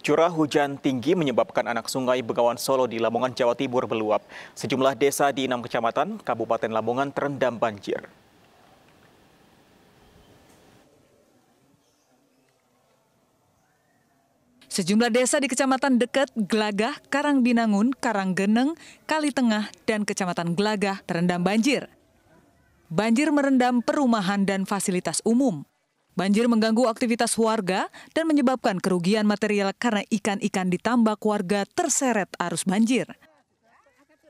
Curah hujan tinggi menyebabkan anak sungai Begawan Solo di Lamongan, Jawa Timur meluap. Sejumlah desa di enam kecamatan, Kabupaten Lamongan terendam banjir. Sejumlah desa di kecamatan dekat Gelagah, Karangbinangun, Karanggeneng, Kalitengah, dan kecamatan Gelagah terendam banjir. Banjir merendam perumahan dan fasilitas umum. Banjir mengganggu aktivitas warga dan menyebabkan kerugian material karena ikan-ikan ditambak warga terseret arus banjir.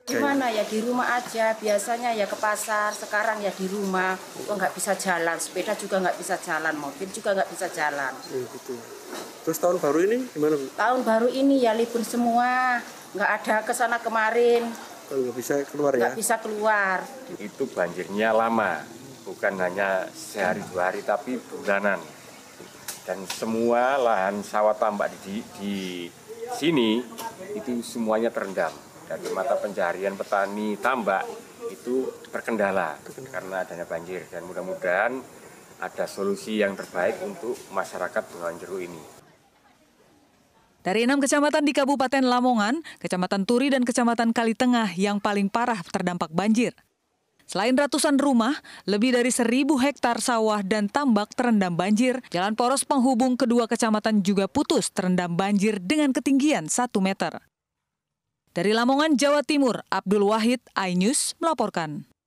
Gimana ya di rumah aja, biasanya ya ke pasar, sekarang ya di rumah, kok nggak bisa jalan, sepeda juga nggak bisa jalan, mobil juga nggak bisa jalan. Iya, Terus tahun baru ini gimana? Tahun baru ini ya libur semua, nggak ada kesana kemarin. nggak bisa keluar ya? Nggak bisa keluar. Itu banjirnya lama, bukan hanya sehari dua hari tapi bulanan dan semua lahan sawah tambak di, di sini itu semuanya terendam dari mata pencarian petani tambak itu terkendala karena adanya banjir dan mudah-mudahan ada solusi yang terbaik untuk masyarakat Bengawan Jeru ini. Dari enam kecamatan di Kabupaten Lamongan, Kecamatan Turi dan Kecamatan Kali Tengah yang paling parah terdampak banjir. Selain ratusan rumah, lebih dari seribu hektar sawah dan tambak terendam banjir. Jalan poros penghubung kedua kecamatan juga putus terendam banjir dengan ketinggian 1 meter. Dari Lamongan, Jawa Timur, Abdul Wahid, iNews melaporkan.